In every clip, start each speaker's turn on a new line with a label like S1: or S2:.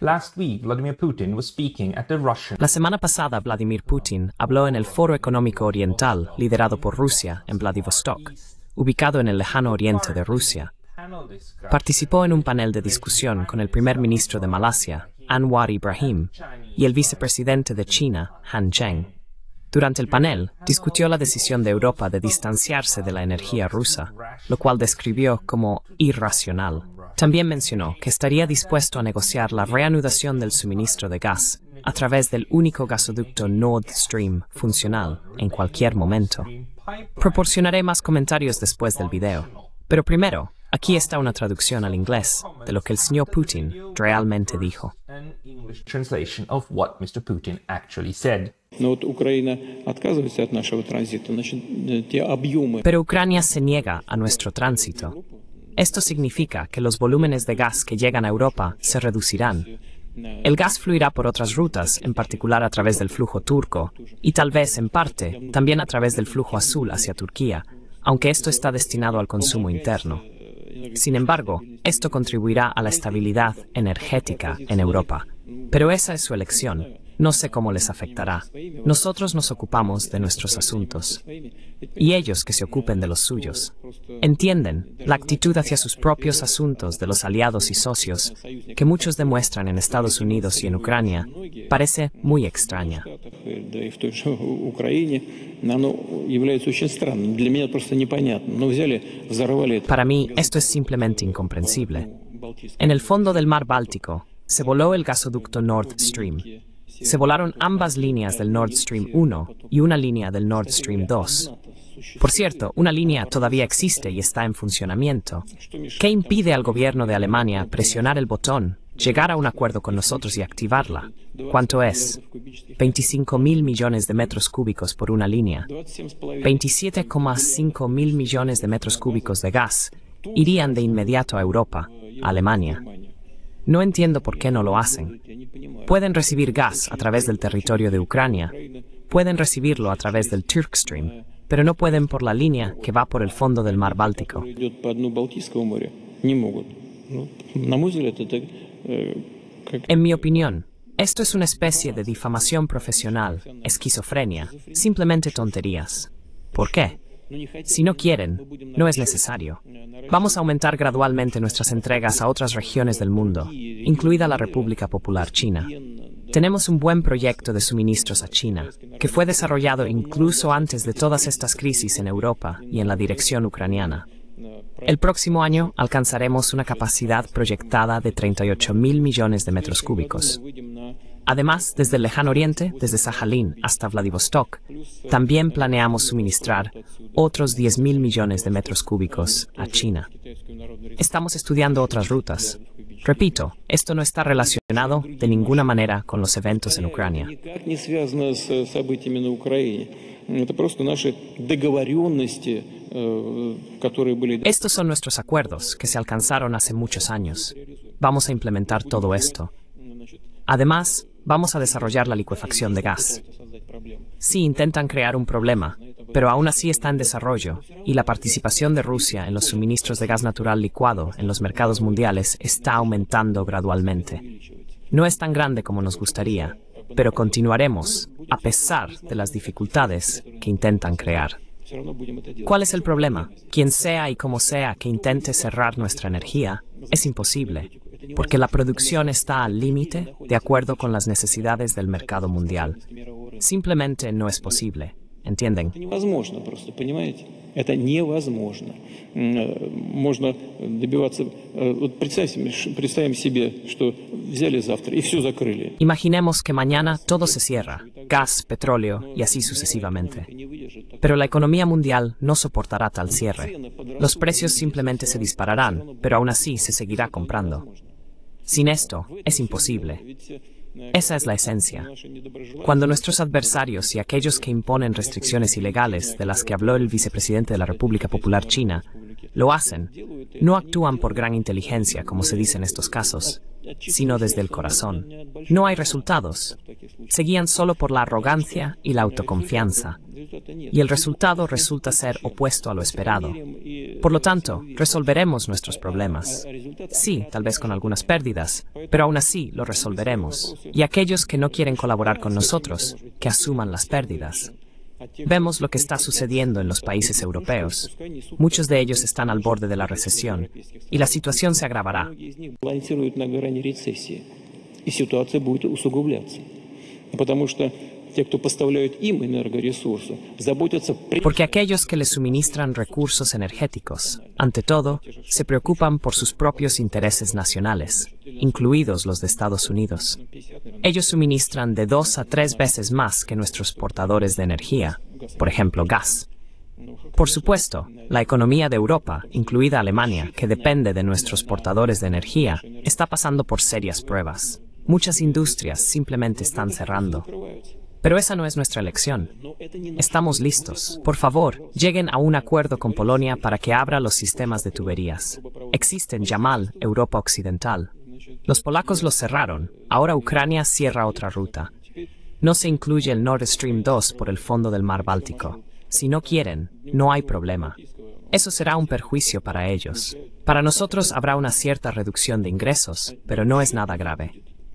S1: La semana pasada Vladimir Putin habló en el Foro Económico Oriental liderado por Rusia en Vladivostok, ubicado en el lejano oriente de Rusia. Participó en un panel de discusión con el primer ministro de Malasia, Anwar Ibrahim, y el vicepresidente de China, Han Cheng. Durante el panel, discutió la decisión de Europa de distanciarse de la energía rusa, lo cual describió como irracional. También mencionó que estaría dispuesto a negociar la reanudación del suministro de gas a través del único gasoducto Nord Stream funcional en cualquier momento. Proporcionaré más comentarios después del video, pero primero, aquí está una traducción al inglés de lo que el señor Putin realmente
S2: dijo. Pero
S1: Ucrania se niega a nuestro tránsito. Esto significa que los volúmenes de gas que llegan a Europa se reducirán. El gas fluirá por otras rutas, en particular a través del flujo turco, y tal vez, en parte, también a través del flujo azul hacia Turquía, aunque esto está destinado al consumo interno. Sin embargo, esto contribuirá a la estabilidad energética en Europa. Pero esa es su elección. No sé cómo les afectará. Nosotros nos ocupamos de nuestros asuntos y ellos que se ocupen de los suyos. Entienden la actitud hacia sus propios asuntos de los aliados y socios que muchos demuestran en Estados Unidos y en Ucrania parece muy extraña.
S2: Para mí esto es simplemente incomprensible. En el fondo del mar Báltico
S1: se voló el gasoducto Nord Stream se volaron ambas líneas del Nord Stream 1 y una línea del Nord Stream 2. Por cierto, una línea todavía existe y está en funcionamiento. ¿Qué impide al gobierno de Alemania presionar el botón, llegar a un acuerdo con nosotros y activarla? ¿Cuánto es? 25 mil millones de metros cúbicos por una línea. 27,5 mil millones de metros cúbicos de gas irían de inmediato a Europa, a Alemania. No entiendo por qué no lo hacen. Pueden recibir gas a través del territorio de Ucrania, pueden recibirlo a través del Turkstream, pero no pueden por la línea que va por el fondo del mar Báltico. En mi opinión, esto es una especie de difamación profesional, esquizofrenia, simplemente tonterías. ¿Por qué? Si no quieren, no es necesario. Vamos a aumentar gradualmente nuestras entregas a otras regiones del mundo, incluida la República Popular China. Tenemos un buen proyecto de suministros a China, que fue desarrollado incluso antes de todas estas crisis en Europa y en la dirección ucraniana. El próximo año alcanzaremos una capacidad proyectada de 38 mil millones de metros cúbicos. Además, desde el lejano oriente, desde Sajalín hasta Vladivostok, también planeamos suministrar otros 10.000 millones de metros cúbicos a China. Estamos estudiando otras rutas. Repito, esto no está relacionado de ninguna manera con los eventos en Ucrania.
S2: Э, э,
S1: Estos son nuestros acuerdos que se alcanzaron hace muchos años. Vamos a implementar todo esto. Además, vamos a desarrollar la licuefacción de gas. Sí intentan crear un problema, pero aún así está en desarrollo, y la participación de Rusia en los suministros de gas natural licuado en los mercados mundiales está aumentando gradualmente. No es tan grande como nos gustaría, pero continuaremos, a pesar de las dificultades que intentan crear. ¿Cuál es el problema? Quien sea y como sea que intente cerrar nuestra energía, es imposible porque la producción está al límite de acuerdo con las necesidades del mercado mundial. Simplemente no es posible. ¿Entienden?
S2: Э, э,
S1: Imaginemos que mañana todo se cierra, gas, petróleo y así sucesivamente. Pero la economía mundial no soportará tal cierre. Los precios simplemente se dispararán, pero aún así se seguirá comprando. Sin esto, es imposible. Esa es la esencia. Cuando nuestros adversarios y aquellos que imponen restricciones ilegales de las que habló el vicepresidente de la República Popular China lo hacen, no actúan por gran inteligencia, como se dice en estos casos, sino desde el corazón. No hay resultados. Se guían solo por la arrogancia y la autoconfianza, y el resultado resulta ser opuesto a lo esperado. Por lo tanto, resolveremos nuestros problemas. Sí, tal vez con algunas pérdidas, pero aún así lo resolveremos. Y aquellos que no quieren colaborar con nosotros, que asuman las pérdidas. Vemos lo que está sucediendo en los países europeos. Muchos de ellos están al
S2: borde de la recesión y la situación se agravará.
S1: Porque aquellos que les suministran recursos energéticos, ante todo, se preocupan por sus propios intereses nacionales, incluidos los de Estados Unidos. Ellos suministran de dos a tres veces más que nuestros portadores de energía, por ejemplo, gas. Por supuesto, la economía de Europa, incluida Alemania, que depende de nuestros portadores de energía, está pasando por serias pruebas. Muchas industrias simplemente están cerrando. Pero esa no es nuestra elección. Estamos listos. Por favor, lleguen a un acuerdo con Polonia para que abra los sistemas de tuberías. Existen Yamal, Europa Occidental. Los polacos los cerraron. Ahora Ucrania cierra otra ruta. No se incluye el Nord Stream 2 por el fondo del mar Báltico. Si no quieren, no hay problema. Eso será un perjuicio para ellos. Para nosotros habrá una cierta reducción de ingresos, pero no es nada grave.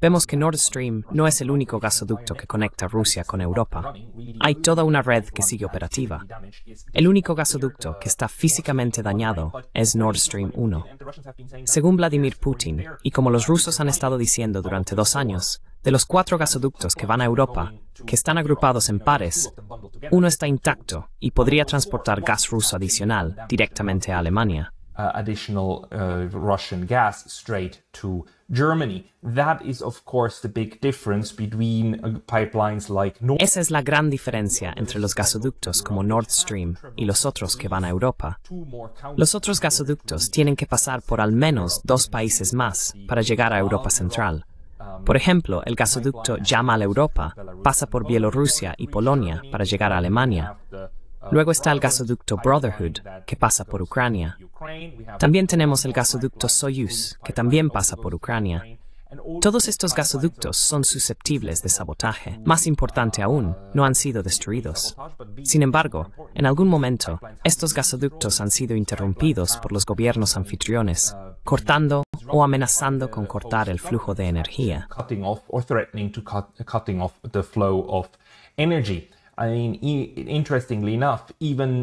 S1: Vemos que Nord Stream no es el único gasoducto que conecta Rusia con Europa. Hay toda una red que sigue operativa. El único gasoducto que está físicamente dañado es Nord Stream 1. Según Vladimir Putin, y como los rusos han estado diciendo durante dos años, de los cuatro gasoductos que van a Europa, que están agrupados en pares, uno está intacto y podría transportar gas ruso adicional directamente a Alemania. Uh, esa es la gran diferencia entre los gasoductos como Nord Stream y los otros que van a Europa. Los otros gasoductos tienen que pasar por al menos dos países más para llegar a Europa Central. Por ejemplo, el gasoducto la Europa pasa por Bielorrusia y Polonia para llegar a Alemania, Luego está el gasoducto Brotherhood, que pasa por Ucrania. También tenemos el gasoducto Soyuz, que también pasa por Ucrania. Todos estos gasoductos son susceptibles de sabotaje. Más importante aún, no han sido destruidos. Sin embargo, en algún momento, estos gasoductos han sido interrumpidos por los gobiernos anfitriones, cortando o amenazando con cortar el flujo de energía.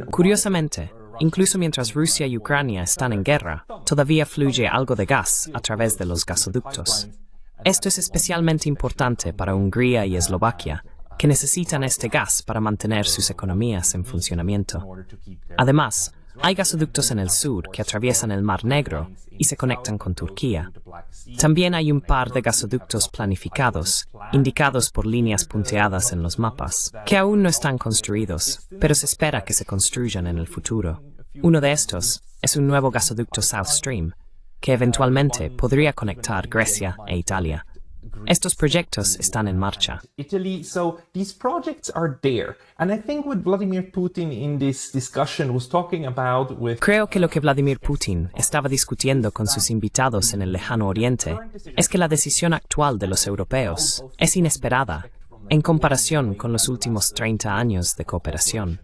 S1: Curiosamente, incluso mientras Rusia y Ucrania están en guerra, todavía fluye algo de gas a través de los gasoductos. Esto es especialmente importante para Hungría y Eslovaquia, que necesitan este gas para mantener sus economías en funcionamiento. Además, hay gasoductos en el sur que atraviesan el Mar Negro y se conectan con Turquía. También hay un par de gasoductos planificados, indicados por líneas punteadas en los mapas, que aún no están construidos, pero se espera que se construyan en el futuro. Uno de estos es un nuevo gasoducto South Stream, que eventualmente podría conectar Grecia e Italia. Estos proyectos están en marcha. Creo que lo que Vladimir Putin estaba discutiendo con sus invitados en el lejano Oriente es que la decisión actual de los europeos es inesperada en comparación con los últimos 30 años de cooperación.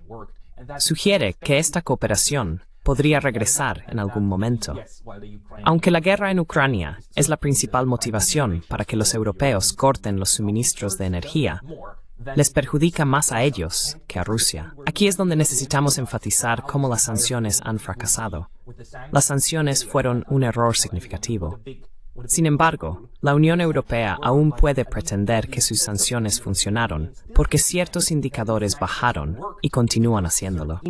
S1: Sugiere que esta cooperación podría regresar en algún momento. Aunque la guerra en Ucrania es la principal motivación para que los europeos corten los suministros de energía, les perjudica más a ellos que a Rusia. Aquí es donde necesitamos enfatizar cómo las sanciones han fracasado. Las sanciones fueron un error significativo. Sin embargo, la Unión Europea aún puede pretender que sus sanciones funcionaron porque ciertos indicadores bajaron y continúan haciéndolo.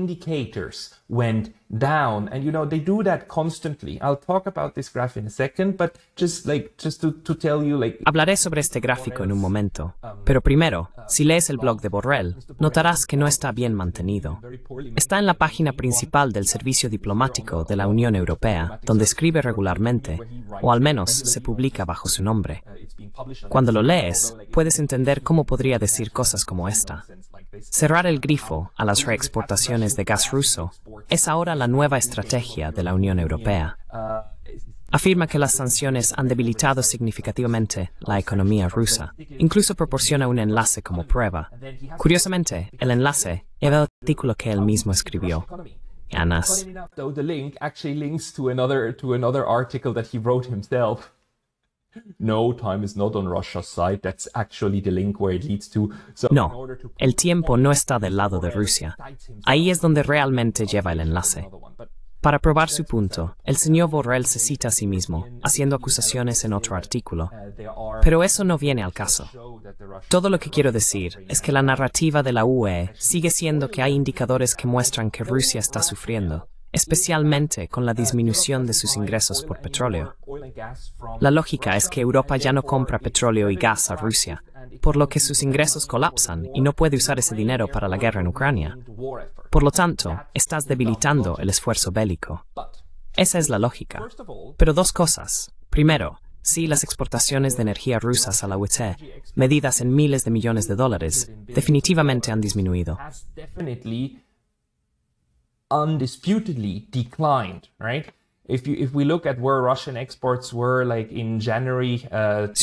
S1: Hablaré sobre este gráfico en un momento, um, pero primero, uh, si lees el blog de Borrell, notarás que no um, está bien mantenido. Está en la página principal del Servicio Diplomático de la Unión Europea, donde escribe regularmente, o al menos se publica bajo su nombre. Uh, Cuando lo lees, puedes entender cómo podría decir cosas como esta. Cerrar el grifo a las reexportaciones de gas ruso es ahora la nueva estrategia de la Unión Europea. Afirma que las sanciones han debilitado significativamente la economía rusa. Incluso proporciona un enlace como prueba. Curiosamente, el enlace lleva el artículo que él mismo escribió. Anas. No, el tiempo no está del lado de Rusia. Ahí es donde realmente lleva el enlace. Para probar su punto, el señor Borrell se cita a sí mismo, haciendo acusaciones en otro artículo. Uh, Pero eso no viene al caso. Todo lo que quiero decir es que la narrativa de la UE sigue siendo que hay indicadores que muestran que Rusia está sufriendo, especialmente con la disminución de sus ingresos por petróleo. La lógica es que Europa ya no compra petróleo y gas a Rusia, por lo que sus ingresos colapsan y no puede usar ese dinero para la guerra en Ucrania. Por lo tanto, estás debilitando el esfuerzo bélico. Esa es la lógica. Pero dos cosas. Primero, sí las exportaciones de energía rusas a la UE, medidas en miles de millones de dólares, definitivamente han disminuido. Si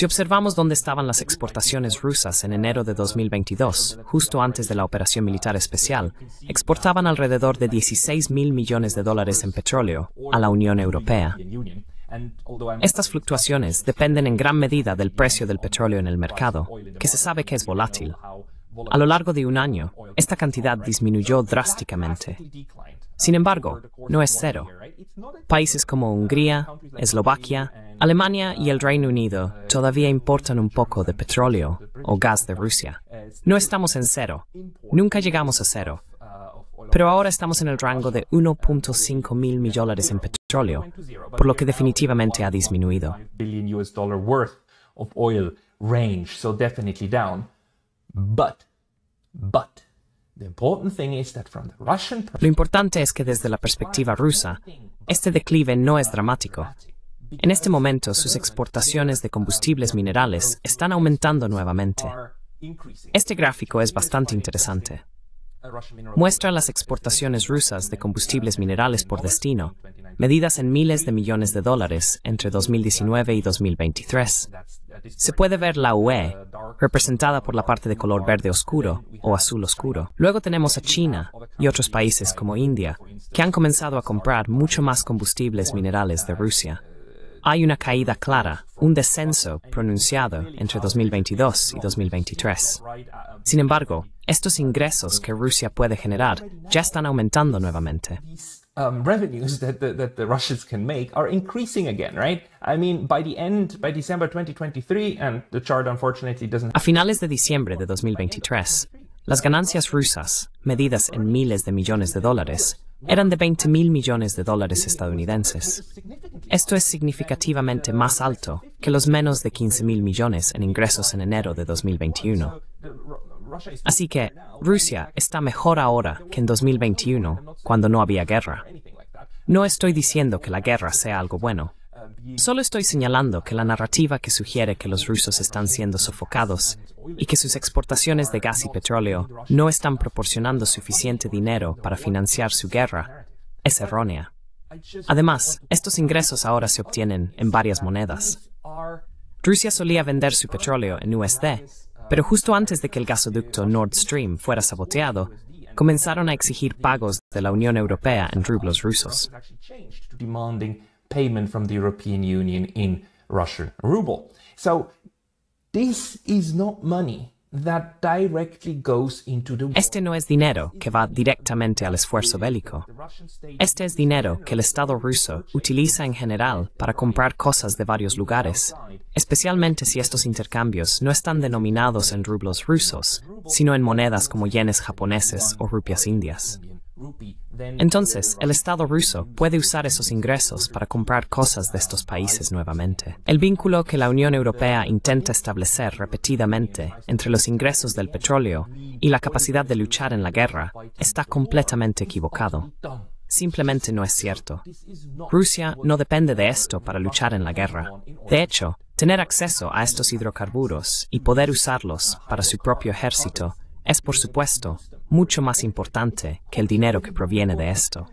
S1: observamos dónde estaban las exportaciones rusas en enero de 2022, justo antes de la operación militar especial, exportaban alrededor de 16 mil millones de dólares en petróleo a la Unión Europea. Estas fluctuaciones dependen en gran medida del precio del petróleo en el mercado, que se sabe que es volátil. A lo largo de un año, esta cantidad disminuyó drásticamente. Sin embargo, no es cero. Países como Hungría, Eslovaquia, Alemania y el Reino Unido todavía importan un poco de petróleo o gas de Rusia. No estamos en cero. Nunca llegamos a cero. Pero ahora estamos en el rango de 1.5 mil millones en petróleo, por lo que definitivamente ha disminuido. Lo importante es que desde la perspectiva rusa, este declive no es dramático. En este momento, sus exportaciones de combustibles minerales están aumentando nuevamente. Este gráfico es bastante interesante. Muestra las exportaciones rusas de combustibles minerales por destino, medidas en miles de millones de dólares entre 2019 y 2023 se puede ver la UE, uh, representada por la parte de color verde oscuro o azul oscuro. Luego tenemos a China y otros países como India, que han comenzado a comprar mucho más combustibles minerales de uh, Rusia. Uh, Hay una caída clara, un descenso pronunciado entre 2022 y 2023. Um, Sin embargo, estos ingresos que Rusia puede generar ya están aumentando nuevamente. um, revenues that the, that the Russians can make are increasing again, right? I mean, by the end, by December 2023, and the chart unfortunately doesn't. A finales de diciembre de 2023, las ganancias rusas, medidas en miles de millones de dólares, eran de 20 mil millones de dólares estadounidenses. Esto es significativamente más alto que los menos de 15 mil millones en ingresos en enero de 2021. Así que Rusia está mejor ahora que en 2021, cuando no había guerra. No estoy diciendo que la guerra sea algo bueno. Solo estoy señalando que la narrativa que sugiere que los rusos están siendo sofocados y que sus exportaciones de gas y petróleo no están proporcionando suficiente dinero para financiar su guerra es errónea. Además, estos ingresos ahora se obtienen en varias monedas. Rusia solía vender su petróleo en USD pero justo antes de que el gasoducto Nord Stream fuera saboteado, comenzaron a exigir pagos de la Unión Europea en rublos rusos. So this is not money este no es dinero que va directamente al esfuerzo bélico. Este es dinero que el Estado ruso utiliza en general para comprar cosas de varios lugares, especialmente si estos intercambios no están denominados en rublos rusos, sino en monedas como yenes japoneses o rupias indias. Entonces, el Estado ruso puede usar esos ingresos para comprar cosas de estos países nuevamente. El vínculo que la Unión Europea intenta establecer repetidamente entre los ingresos del petróleo y la capacidad de luchar en la guerra está completamente equivocado. Simplemente no es cierto. Rusia no depende de esto para luchar en la guerra. De hecho, tener acceso a estos hidrocarburos y poder usarlos para su propio ejército es, por supuesto, mucho más importante que el dinero que proviene de esto.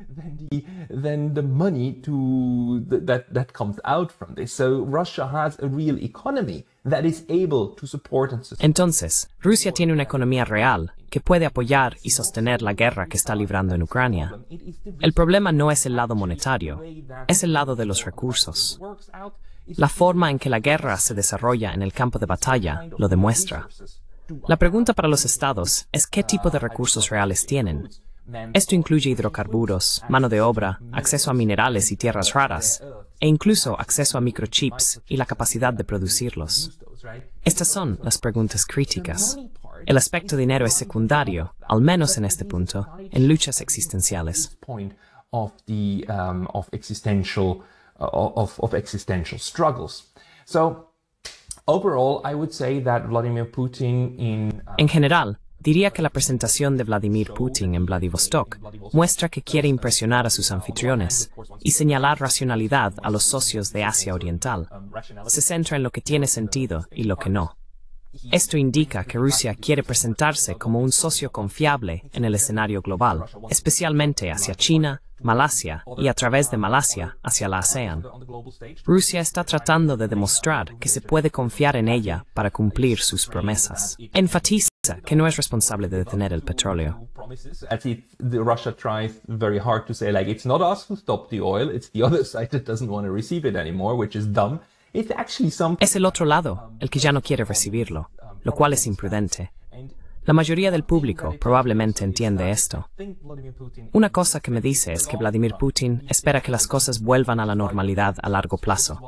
S1: Entonces, Rusia tiene una economía real que puede apoyar y sostener la guerra que está librando en Ucrania. El problema no es el lado monetario, es el lado de los recursos. La forma en que la guerra se desarrolla en el campo de batalla lo demuestra. La pregunta para los estados es qué tipo de recursos reales tienen. Esto incluye hidrocarburos, mano de obra, acceso a minerales y tierras raras, e incluso acceso a microchips y la capacidad de producirlos. Estas son las preguntas críticas. El aspecto dinero es secundario, al menos en este punto, en luchas existenciales. Um, uh, so, Uh, en general, diría que la presentación de Vladimir Putin en Vladivostok muestra que quiere impresionar a sus anfitriones y señalar racionalidad a los socios de Asia Oriental. Se centra en lo que tiene sentido y lo que no. Esto indica que Rusia quiere presentarse como un socio confiable en el escenario global, especialmente hacia China, Malasia y a través de Malasia hacia la ASEAN. Rusia está tratando de demostrar que se puede confiar en ella para cumplir sus promesas. Enfatiza que no es responsable de detener el petróleo. Es el otro lado, el que ya no quiere recibirlo, lo cual es imprudente. La mayoría del público probablemente entiende esto. Una cosa que me dice es que Vladimir Putin espera que las cosas vuelvan a la normalidad a largo plazo.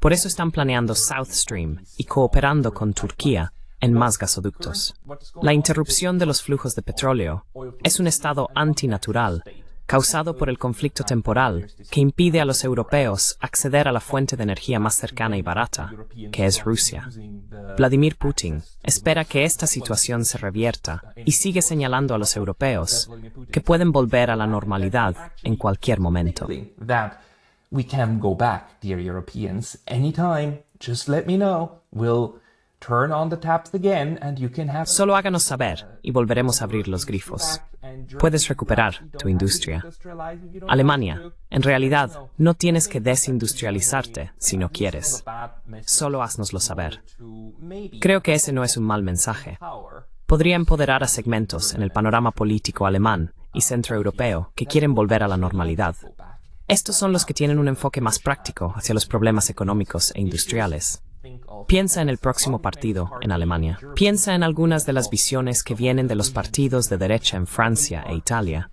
S1: Por eso están planeando South Stream y cooperando con Turquía en más gasoductos. La interrupción de los flujos de petróleo es un estado antinatural causado por el conflicto temporal que impide a los europeos acceder a la fuente de energía más cercana y barata, que es Rusia. Vladimir Putin espera que esta situación se revierta y sigue señalando a los europeos que pueden volver a la normalidad en cualquier momento. Solo háganos saber y volveremos a abrir los grifos. Puedes recuperar tu industria. Alemania, en realidad, no tienes que desindustrializarte si no quieres. Solo haznoslo saber. Creo que ese no es un mal mensaje. Podría empoderar a segmentos en el panorama político alemán y centroeuropeo que quieren volver a la normalidad. Estos son los que tienen un enfoque más práctico hacia los problemas económicos e industriales. Piensa en el próximo partido en Alemania. Piensa en algunas de las visiones que vienen de los partidos de derecha en Francia e Italia.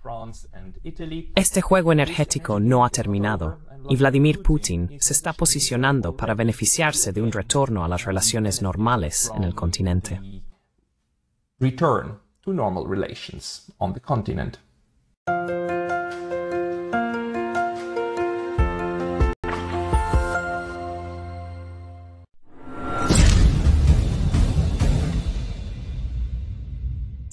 S1: Este juego energético no ha terminado y Vladimir Putin se está posicionando para beneficiarse de un retorno a las relaciones normales en el continente.